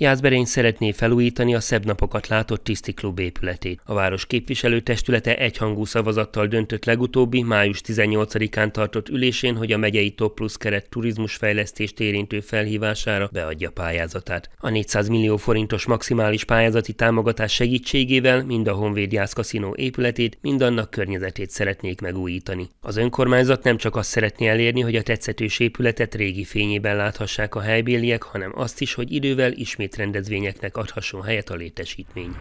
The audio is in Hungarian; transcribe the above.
Jászberény szeretné felújítani a szebb napokat látott tiszti klub épületét. A város képviselőtestülete egyhangú szavazattal döntött legutóbbi, május 18-án tartott ülésén, hogy a megyei Top Plus keret turizmusfejlesztést érintő felhívására beadja pályázatát. A 400 millió forintos maximális pályázati támogatás segítségével mind a Honvéd Jász kaszinó épületét, mind annak környezetét szeretnék megújítani. Az önkormányzat nem csak azt szeretné elérni, hogy a tetszetős épületet régi fényében láthassák a helybéliek, hanem azt is, hogy idővel ismét létrendezvényeknek adhasson helyet a létesítmény.